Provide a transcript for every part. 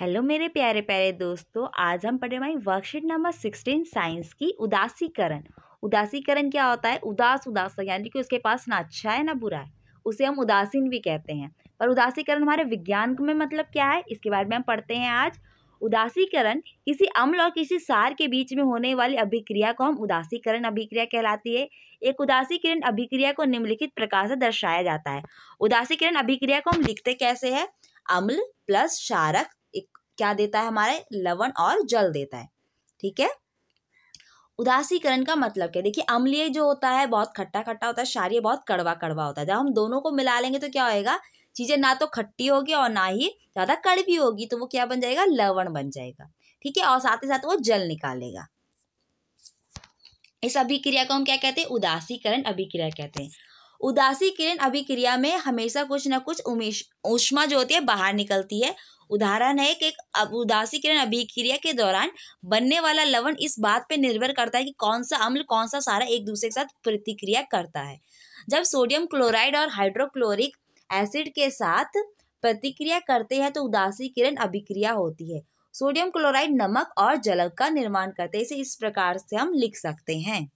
hello मेरे प्यारे प्यारे दोस्तों आज हम पढ़े हमारी वर्कशीट नंबर सिक्सटीन साइंस की उदासीकरण उदासीकरण क्या होता है उदास उदास यानी कि उसके पास ना अच्छा है ना बुरा है उसे हम उदासीन भी कहते हैं पर उदासीकरण हमारे विज्ञान में मतलब क्या है इसके बारे में हम पढ़ते हैं आज उदासीकरण किसी अम्ल और किसी सार के बीच में होने वाली अभिक्रिया को हम उदासीकरण अभिक्रिया कहलाती है एक उदासीकरण अभिक्रिया को निम्नलिखित प्रकार से दर्शाया जाता है उदासीकरण अभिक्रिया को हम लिखते कैसे है अम्ल प्लस शारक क्या देता है हमारे लवण और जल देता है ठीक है उदासीकरण का मतलब क्या देखिए अम्लीय जो होता है बहुत खट्टा खट्टा होता है क्षारिय बहुत कड़वा कड़वा होता है जब हम दोनों को मिला लेंगे तो क्या होएगा चीज़ें ना तो खट्टी होगी और ना ही ज़्यादा कड़वी होगी तो वो क्या बन जाएगा लवण बन जाएगा ठीक है और साथ ही साथ वो जल निकालेगा इस अभिक्रिया को हम क्या कहते हैं उदासीकरण अभिक्रिया कहते हैं उदासी किरण अभिक्रिया में हमेशा कुछ ना कुछ ऊष्मा जो होती है बाहर निकलती है उदाहरण है कि उदासी किरण अभिक्रिया के दौरान बनने वाला लवण इस बात पर निर्भर करता है कि कौन सा अम्ल कौन सा सारा एक दूसरे के साथ प्रतिक्रिया करता है जब सोडियम क्लोराइड और हाइड्रोक्लोरिक एसिड के साथ प्रतिक्रिया करते हैं तो उदासी किरण अभिक्रिया होती है सोडियम क्लोराइड नमक और जल का निर्माण करते हैं इसे इस प्रकार से हम लिख सकते हैं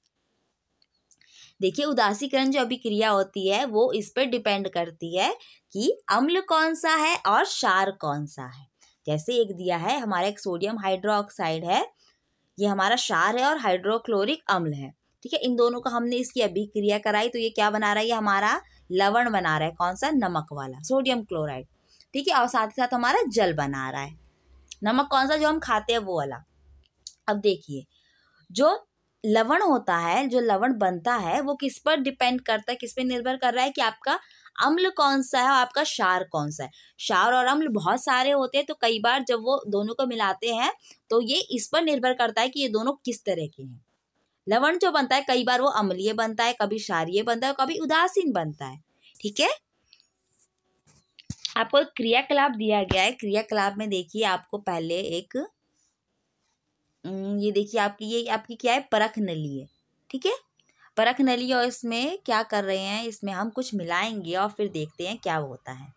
देखिए उदासीकरण जो अभिक्रिया होती है वो इस पर डिपेंड करती है कि अम्ल कौन सा है और क्षार कौन सा है जैसे एक दिया है हमारा एक सोडियम हाइड्रोक्साइड है ये हमारा क्षार है और हाइड्रोक्लोरिक अम्ल है ठीक है इन दोनों का हमने इसकी अभिक्रिया कराई तो ये क्या बना रहा है ये हमारा लवण बना रहा है कौन सा नमक वाला सोडियम क्लोराइड ठीक है और साथ ही साथ हमारा जल बना रहा है नमक कौन सा जो हम खाते हैं वो वाला अब देखिए जो लवण होता है जो लवण बनता है वो किस पर डिपेंड करता है किस पर निर्भर कर रहा है कि आपका अम्ल कौन सा है और आपका क्षार कौन सा है क्षार और अम्ल बहुत सारे होते हैं तो कई बार जब वो दोनों को मिलाते हैं तो ये इस पर निर्भर करता है कि ये दोनों किस तरह के हैं लवण जो बनता है कई बार वो अम्लीय बनता है कभी क्षारीय बनता है कभी उदासीन बनता है ठीक है आपको क्रियाकलाप दिया गया है क्रियाकलाप में देखिए आपको पहले एक ये देखिए आपकी ये आपकी क्या है परख नली है ठीक है परख नली और इसमें क्या कर रहे हैं इसमें हम कुछ मिलाएंगे और फिर देखते हैं क्या होता है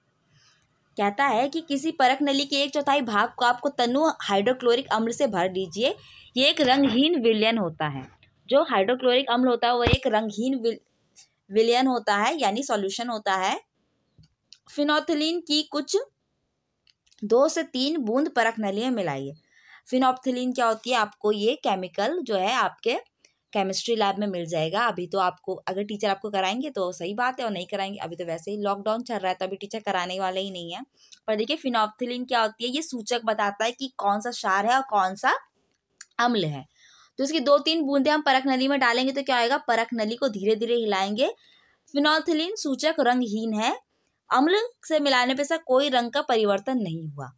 कहता है कि किसी परख नली के एक चौथाई भाग को आपको तनु हाइड्रोक्लोरिक अम्ल से भर दीजिए ये एक रंगहीन विलयन होता है जो हाइड्रोक्लोरिक अम्ल होता है वह एक रंगहीन विलयन होता है यानी सॉल्यूशन होता है फिनोथिलीन की कुछ दो से तीन बूंद परख नली में मिलाइए फिनॉप्थिलीन क्या होती है आपको ये केमिकल जो है आपके केमिस्ट्री लैब में मिल जाएगा अभी तो आपको अगर टीचर आपको कराएंगे तो सही बात है और नहीं कराएंगे अभी तो वैसे ही लॉकडाउन चल रहा है तो अभी टीचर कराने वाले ही नहीं है पर देखिए फिनॉप्थिलिन क्या होती है ये सूचक बताता है कि कौन सा क्षार है और कौन सा अम्ल है तो इसकी दो तीन बूंदे हम परख नली में डालेंगे तो क्या होगा परख नली को धीरे धीरे हिलाएंगे फिनॉथिलिन सूचक रंगहीन है अम्ल से मिलाने पर इसका कोई रंग का परिवर्तन नहीं हुआ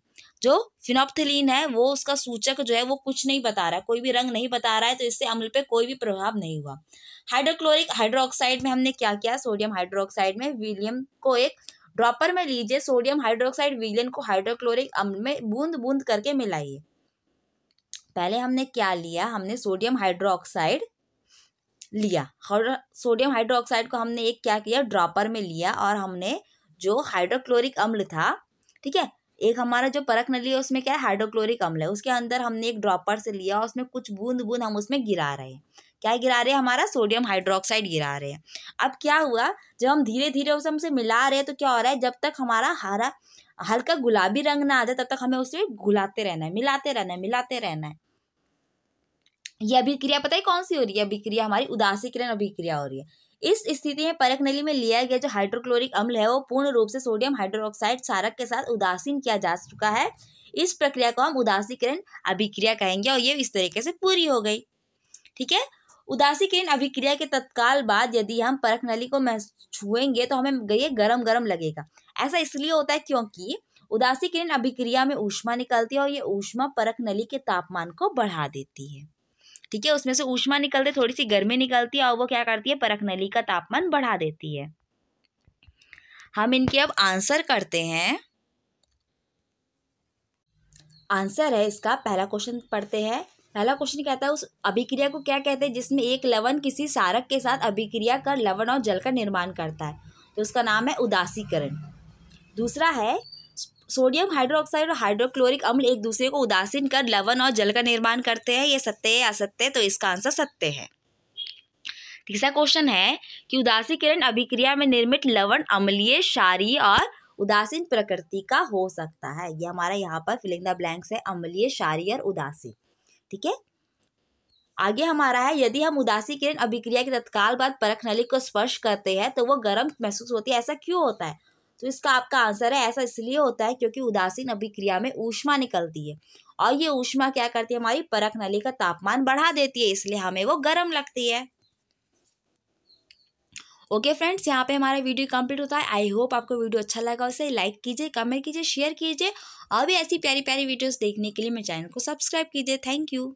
जो फिनोपथिलीन है वो उसका सूचक जो है वो कुछ नहीं बता रहा है कोई भी रंग नहीं बता रहा है तो इससे अम्ल पे कोई भी प्रभाव नहीं हुआ हाइड्रोक्लोरिक हाइड्रोक्साइड में हमने क्या किया सोडियम हाइड्रोक्साइड में विलियम को एक ड्रॉपर में लीजिए सोडियम हाइड्रोक्साइड विलियन को हाइड्रोक्लोरिक अम्ल में बूंद बूंद करके मिलाइए पहले हमने क्या लिया हमने सोडियम हाइड्रोक्साइड लिया सोडियम हाइड्रोक्साइड को हमने एक क्या किया ड्रॉपर में लिया और हमने जो हाइड्रोक्लोरिक अम्ल था ठीक है एक हमारा जो परख नली है उसमें क्या है हाइड्रोक्लोरिक अम्ल है उसके अंदर हमने एक ड्रॉपर से लिया और उसमें कुछ बूंद बूंद हम उसमें गिरा रहे हैं क्या गिरा रहे हैं हमारा सोडियम हाइड्रोक्साइड गिरा रहे हैं अब क्या हुआ जब हम धीरे धीरे उसे हमसे मिला रहे हैं तो क्या हो रहा है जब तक हमारा हरा हल्का गुलाबी रंग ना आ जाए तब तक हमें उसे घुलाते रहना है मिलाते रहना है मिलाते रहना है यह अभिक्रिया पता है कौन सी हो रही है अभिक्रिया हमारी उदासी किरण अभिक्रिया हो रही है इस स्थिति में परख नली में लिया गया जो हाइड्रोक्लोरिक अम्ल है वो पूर्ण रूप से सोडियम हाइड्रोक्साइड सारक के साथ उदासीन किया जा चुका है इस प्रक्रिया को हम उदासीकरण अभिक्रिया कहेंगे और ये इस तरीके से पूरी हो गई ठीक है उदासीकरण अभिक्रिया के तत्काल बाद यदि हम परख नली को छुएंगे तो हमें ये गर्म गरम लगेगा ऐसा इसलिए होता है क्योंकि उदासीकरण अभिक्रिया में ऊष्मा निकलती है और ये ऊष्मा परख नली के तापमान को बढ़ा देती है ठीक है उसमें से ऊष्मा निकलते थोड़ी सी गर्मी निकलती है और वो क्या करती है परख नली का तापमान बढ़ा देती है हम इनके अब आंसर करते हैं आंसर है इसका पहला क्वेश्चन पढ़ते हैं पहला क्वेश्चन कहता है उस अभिक्रिया को क्या कहते हैं जिसमें एक लवण किसी सारक के साथ अभिक्रिया कर लवण और जल का निर्माण करता है तो उसका नाम है उदासीकरण दूसरा है सोडियम हाइड्रोक्साइड और हाइड्रोक्लोरिक अम्ल एक दूसरे को उदासीन कर लवण और जल का निर्माण करते हैं ये सत्य है असत्य तो इसका आंसर सत्य है तीसरा क्वेश्चन है कि उदासी किरण अभिक्रिया में निर्मित लवण अम्लीय शारी और उदासीन प्रकृति का हो सकता है ये हमारा यहाँ पर फिलिंग द ब्लैंक्स है अम्लीय शारी और उदासी ठीक है आगे हमारा है यदि हम उदासी किरण अभिक्रिया के तत्काल बाद परख नली को स्पर्श करते हैं तो वो गर्म महसूस होती है ऐसा क्यों होता है तो इसका आपका आंसर है ऐसा इसलिए होता है क्योंकि उदासीन अभिक्रिया में ऊष्मा निकलती है और ये ऊष्मा क्या करती है हमारी परख नली का तापमान बढ़ा देती है इसलिए हमें वो गर्म लगती है ओके फ्रेंड्स यहाँ पे हमारा वीडियो कंप्लीट होता है आई होप आपको वीडियो अच्छा लगा उसे लाइक कीजिए कमेंट कीजिए शेयर कीजिए और भी ऐसी प्यारी प्यारी वीडियोस देखने के लिए मेरे चैनल को सब्सक्राइब कीजिए थैंक यू